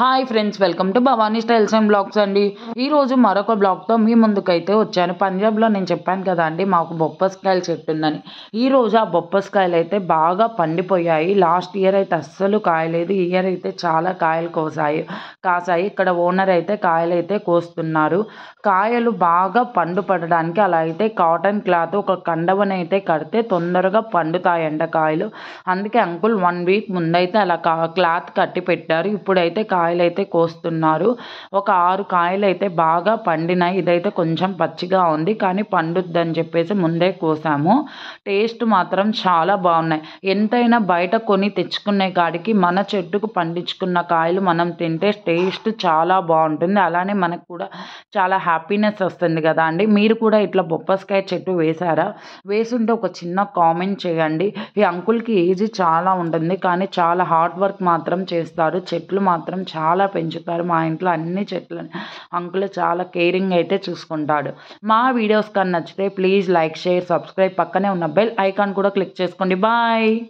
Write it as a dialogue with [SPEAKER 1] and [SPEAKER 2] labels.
[SPEAKER 1] hi friends welcome to Bhavani styles and blogs అండి ఈరోజు మరొక బ్లాగ్తో మీ ముందుకైతే వచ్చాను పంజాబ్లో నేను చెప్పాను కదా అండి మాకు బొప్పస్కాయలు చెట్టు ఉందని ఈరోజు ఆ బొప్పస్కాయలు అయితే బాగా పండిపోయాయి లాస్ట్ ఇయర్ అయితే అస్సలు కాయలేదు ఈ ఇయర్ అయితే చాలా కాయలు కోసాయి కాసాయి ఇక్కడ ఓనర్ అయితే కాయలు అయితే కోస్తున్నారు కాయలు బాగా పండు పడడానికి అలా అయితే కాటన్ క్లాత్ ఒక కండవని అయితే కడితే తొందరగా పండుతాయంట కాయలు అందుకే అంకుల్ వన్ వీక్ ముందైతే అలా క్లాత్ కట్టి పెట్టారు ఇప్పుడైతే కాయ కాయలు అయితే కోస్తున్నారు ఒక ఆరు కాయలు అయితే బాగా పండినాయి ఇదైతే కొంచెం పచ్చిగా ఉంది కానీ పండుద్దని చెప్పేసి ముందే కోసాము టేస్ట్ మాత్రం చాలా బాగున్నాయి ఎంతైనా బయట కొని తెచ్చుకునే కాడికి మన చెట్టుకు పండించుకున్న కాయలు మనం తింటే టేస్ట్ చాలా బాగుంటుంది అలానే మనకు కూడా చాలా హ్యాపీనెస్ వస్తుంది కదా అండి మీరు కూడా ఇట్లా బొప్పస్కాయ చెట్టు వేశారా వేసుంటే ఒక చిన్న కామెంట్ చేయండి ఈ అంకుల్కి ఏజ్ చాలా ఉంటుంది కానీ చాలా హార్డ్ వర్క్ మాత్రం చేస్తారు చెట్లు మాత్రం చాలా పెంచుతారు మా ఇంట్లో అన్ని చెట్లని అంకుల్ చాలా కేరింగ్ అయితే చూసుకుంటాడు మా వీడియోస్ కానీ నచ్చితే ప్లీజ్ లైక్ షేర్ సబ్స్క్రైబ్ పక్కనే ఉన్న బెల్ ఐకాన్ కూడా క్లిక్ చేసుకోండి బాయ్